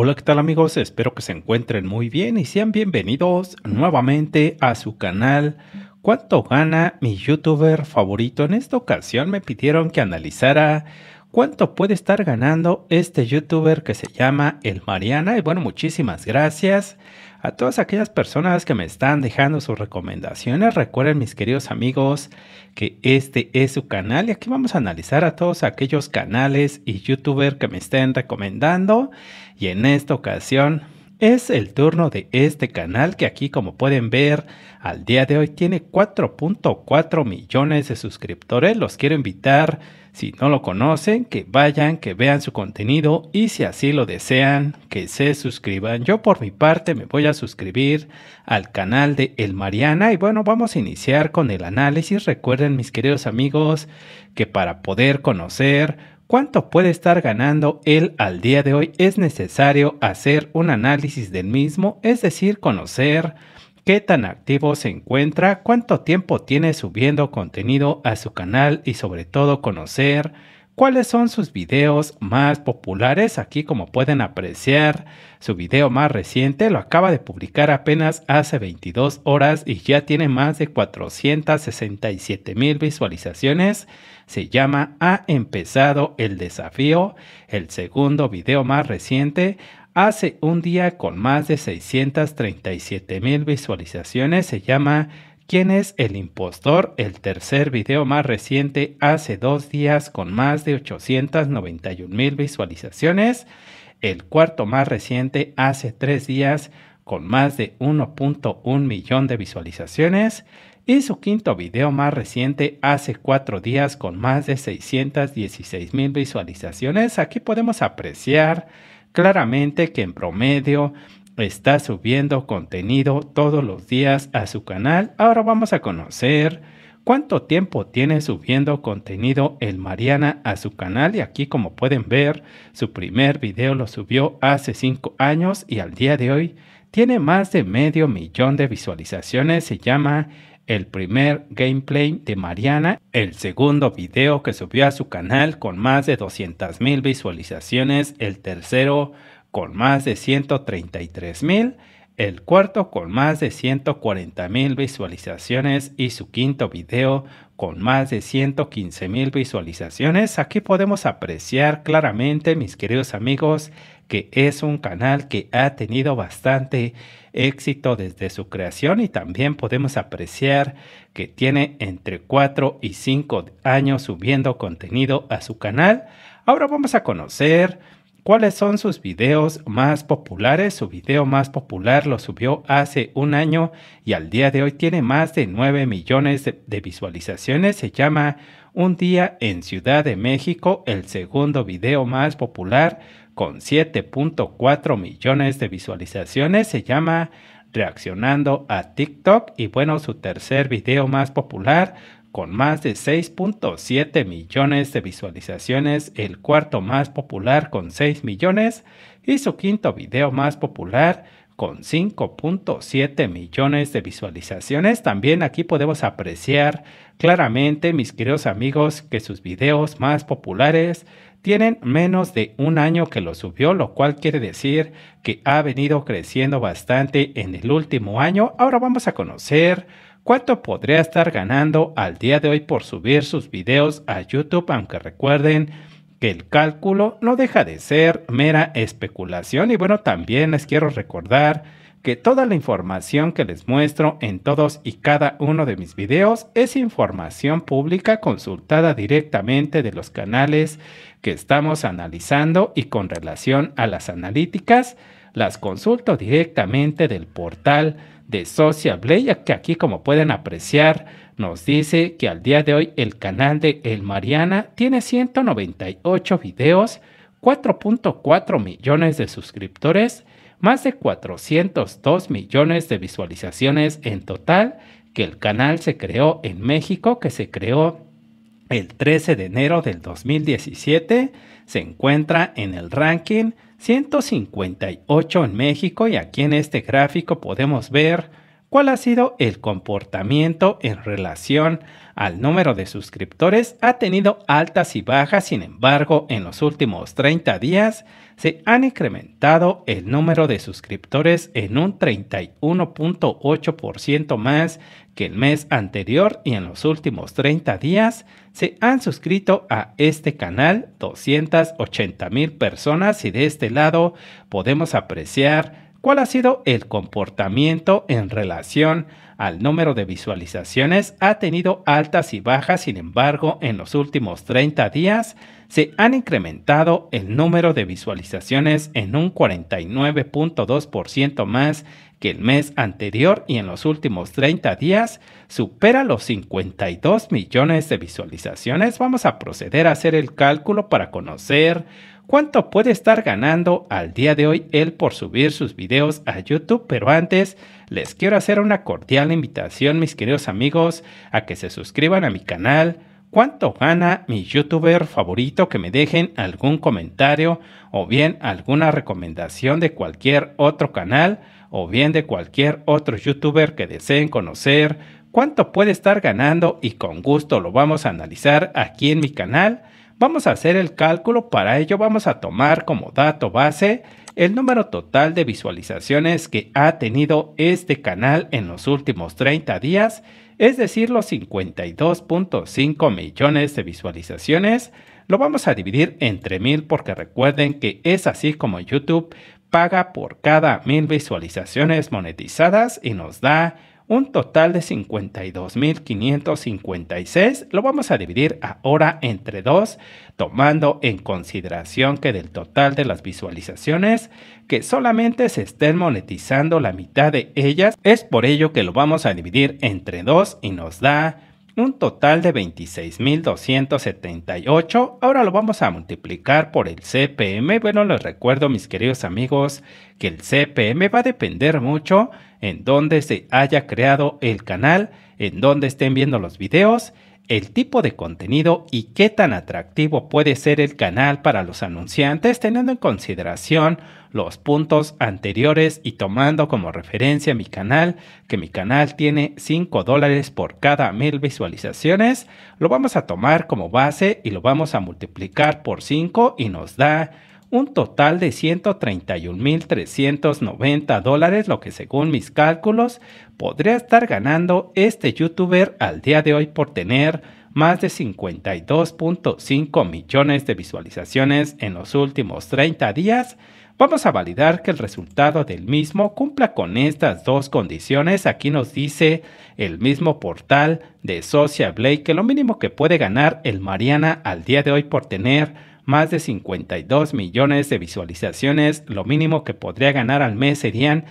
Hola, ¿qué tal amigos? Espero que se encuentren muy bien y sean bienvenidos nuevamente a su canal ¿Cuánto gana mi youtuber favorito? En esta ocasión me pidieron que analizara cuánto puede estar ganando este youtuber que se llama El Mariana y bueno, muchísimas gracias. A todas aquellas personas que me están dejando sus recomendaciones, recuerden mis queridos amigos que este es su canal y aquí vamos a analizar a todos aquellos canales y youtubers que me estén recomendando. Y en esta ocasión es el turno de este canal que aquí como pueden ver al día de hoy tiene 4.4 millones de suscriptores. Los quiero invitar, si no lo conocen, que vayan, que vean su contenido y si así lo desean, que se suscriban. Yo por mi parte me voy a suscribir al canal de El Mariana y bueno, vamos a iniciar con el análisis. Recuerden mis queridos amigos que para poder conocer ¿Cuánto puede estar ganando él al día de hoy? Es necesario hacer un análisis del mismo, es decir, conocer qué tan activo se encuentra, cuánto tiempo tiene subiendo contenido a su canal y sobre todo conocer cuáles son sus videos más populares. Aquí como pueden apreciar, su video más reciente lo acaba de publicar apenas hace 22 horas y ya tiene más de 467 mil visualizaciones se llama Ha empezado el desafío, el segundo video más reciente. Hace un día con más de 637 mil visualizaciones se llama ¿Quién es el impostor? El tercer video más reciente hace dos días con más de 891 mil visualizaciones. El cuarto más reciente hace tres días con más de 1.1 millón de visualizaciones y su quinto video más reciente hace cuatro días con más de 616 mil visualizaciones. Aquí podemos apreciar claramente que en promedio está subiendo contenido todos los días a su canal. Ahora vamos a conocer cuánto tiempo tiene subiendo contenido el Mariana a su canal y aquí como pueden ver su primer video lo subió hace cinco años y al día de hoy tiene más de medio millón de visualizaciones, se llama el primer gameplay de Mariana, el segundo video que subió a su canal con más de 200.000 visualizaciones, el tercero con más de 133.000, el cuarto con más de 140.000 visualizaciones y su quinto video con más de 115.000 visualizaciones. Aquí podemos apreciar claramente, mis queridos amigos, que es un canal que ha tenido bastante éxito desde su creación y también podemos apreciar que tiene entre 4 y 5 años subiendo contenido a su canal. Ahora vamos a conocer cuáles son sus videos más populares. Su video más popular lo subió hace un año y al día de hoy tiene más de 9 millones de, de visualizaciones. Se llama Un día en Ciudad de México, el segundo video más popular con 7.4 millones de visualizaciones. Se llama Reaccionando a TikTok y bueno, su tercer video más popular con más de 6.7 millones de visualizaciones, el cuarto más popular con 6 millones y su quinto video más popular con 5.7 millones de visualizaciones. También aquí podemos apreciar claramente, mis queridos amigos, que sus videos más populares tienen menos de un año que lo subió, lo cual quiere decir que ha venido creciendo bastante en el último año. Ahora vamos a conocer cuánto podría estar ganando al día de hoy por subir sus videos a YouTube, aunque recuerden que el cálculo no deja de ser mera especulación. Y bueno, también les quiero recordar que toda la información que les muestro en todos y cada uno de mis videos es información pública consultada directamente de los canales que estamos analizando y con relación a las analíticas, las consulto directamente del portal de Social Blade, que aquí como pueden apreciar nos dice que al día de hoy el canal de El Mariana tiene 198 videos, 4.4 millones de suscriptores, más de 402 millones de visualizaciones en total que el canal se creó en México, que se creó el 13 de enero del 2017, se encuentra en el ranking 158 en México y aquí en este gráfico podemos ver cuál ha sido el comportamiento en relación al número de suscriptores. Ha tenido altas y bajas, sin embargo, en los últimos 30 días se han incrementado el número de suscriptores en un 31.8% más que el mes anterior y en los últimos 30 días se han suscrito a este canal 280 mil personas y de este lado podemos apreciar cuál ha sido el comportamiento en relación al número de visualizaciones ha tenido altas y bajas, sin embargo, en los últimos 30 días se han incrementado el número de visualizaciones en un 49.2% más que el mes anterior y en los últimos 30 días supera los 52 millones de visualizaciones. Vamos a proceder a hacer el cálculo para conocer cuánto puede estar ganando al día de hoy él por subir sus videos a YouTube, pero antes les quiero hacer una cordial invitación, mis queridos amigos, a que se suscriban a mi canal. ¿Cuánto gana mi youtuber favorito? Que me dejen algún comentario o bien alguna recomendación de cualquier otro canal o bien de cualquier otro youtuber que deseen conocer. ¿Cuánto puede estar ganando? Y con gusto lo vamos a analizar aquí en mi canal. Vamos a hacer el cálculo, para ello vamos a tomar como dato base el número total de visualizaciones que ha tenido este canal en los últimos 30 días, es decir, los 52.5 millones de visualizaciones, lo vamos a dividir entre mil porque recuerden que es así como YouTube paga por cada mil visualizaciones monetizadas y nos da un total de 52.556. Lo vamos a dividir ahora entre dos, tomando en consideración que del total de las visualizaciones, que solamente se estén monetizando la mitad de ellas. Es por ello que lo vamos a dividir entre dos y nos da un total de 26.278. Ahora lo vamos a multiplicar por el CPM. Bueno, les recuerdo, mis queridos amigos, que el CPM va a depender mucho en dónde se haya creado el canal, en dónde estén viendo los videos el tipo de contenido y qué tan atractivo puede ser el canal para los anunciantes teniendo en consideración los puntos anteriores y tomando como referencia mi canal, que mi canal tiene 5 dólares por cada mil visualizaciones, lo vamos a tomar como base y lo vamos a multiplicar por 5 y nos da un total de 131.390 dólares, lo que según mis cálculos podría estar ganando este youtuber al día de hoy por tener más de 52.5 millones de visualizaciones en los últimos 30 días. Vamos a validar que el resultado del mismo cumpla con estas dos condiciones. Aquí nos dice el mismo portal de Social Blade que lo mínimo que puede ganar el Mariana al día de hoy por tener más de 52 millones de visualizaciones, lo mínimo que podría ganar al mes serían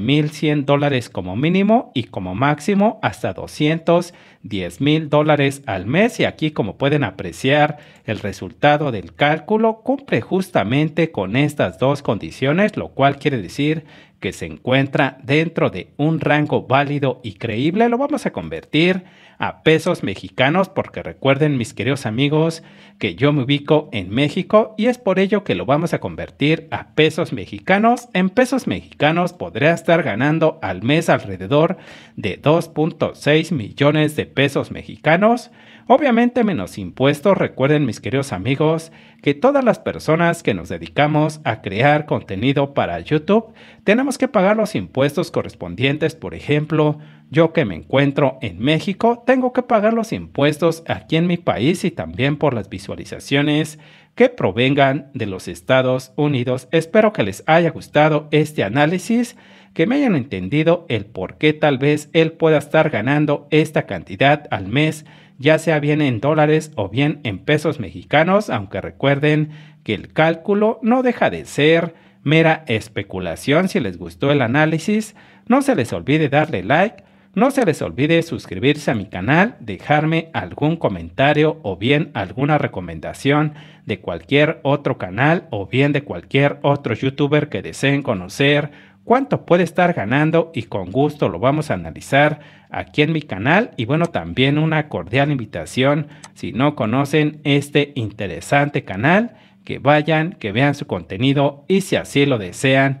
mil 13.100 dólares como mínimo y como máximo hasta 210 mil dólares al mes. Y aquí, como pueden apreciar, el resultado del cálculo cumple justamente con estas dos condiciones, lo cual quiere decir que se encuentra dentro de un rango válido y creíble, lo vamos a convertir a pesos mexicanos porque recuerden mis queridos amigos que yo me ubico en México y es por ello que lo vamos a convertir a pesos mexicanos en pesos mexicanos por podría estar ganando al mes alrededor de 2.6 millones de pesos mexicanos. Obviamente menos impuestos, recuerden mis queridos amigos que todas las personas que nos dedicamos a crear contenido para YouTube tenemos que pagar los impuestos correspondientes, por ejemplo, yo que me encuentro en México, tengo que pagar los impuestos aquí en mi país y también por las visualizaciones que provengan de los Estados Unidos. Espero que les haya gustado este análisis, que me hayan entendido el por qué tal vez él pueda estar ganando esta cantidad al mes, ya sea bien en dólares o bien en pesos mexicanos, aunque recuerden que el cálculo no deja de ser mera especulación. Si les gustó el análisis, no se les olvide darle like no se les olvide suscribirse a mi canal, dejarme algún comentario o bien alguna recomendación de cualquier otro canal o bien de cualquier otro youtuber que deseen conocer cuánto puede estar ganando y con gusto lo vamos a analizar aquí en mi canal y bueno también una cordial invitación si no conocen este interesante canal que vayan, que vean su contenido y si así lo desean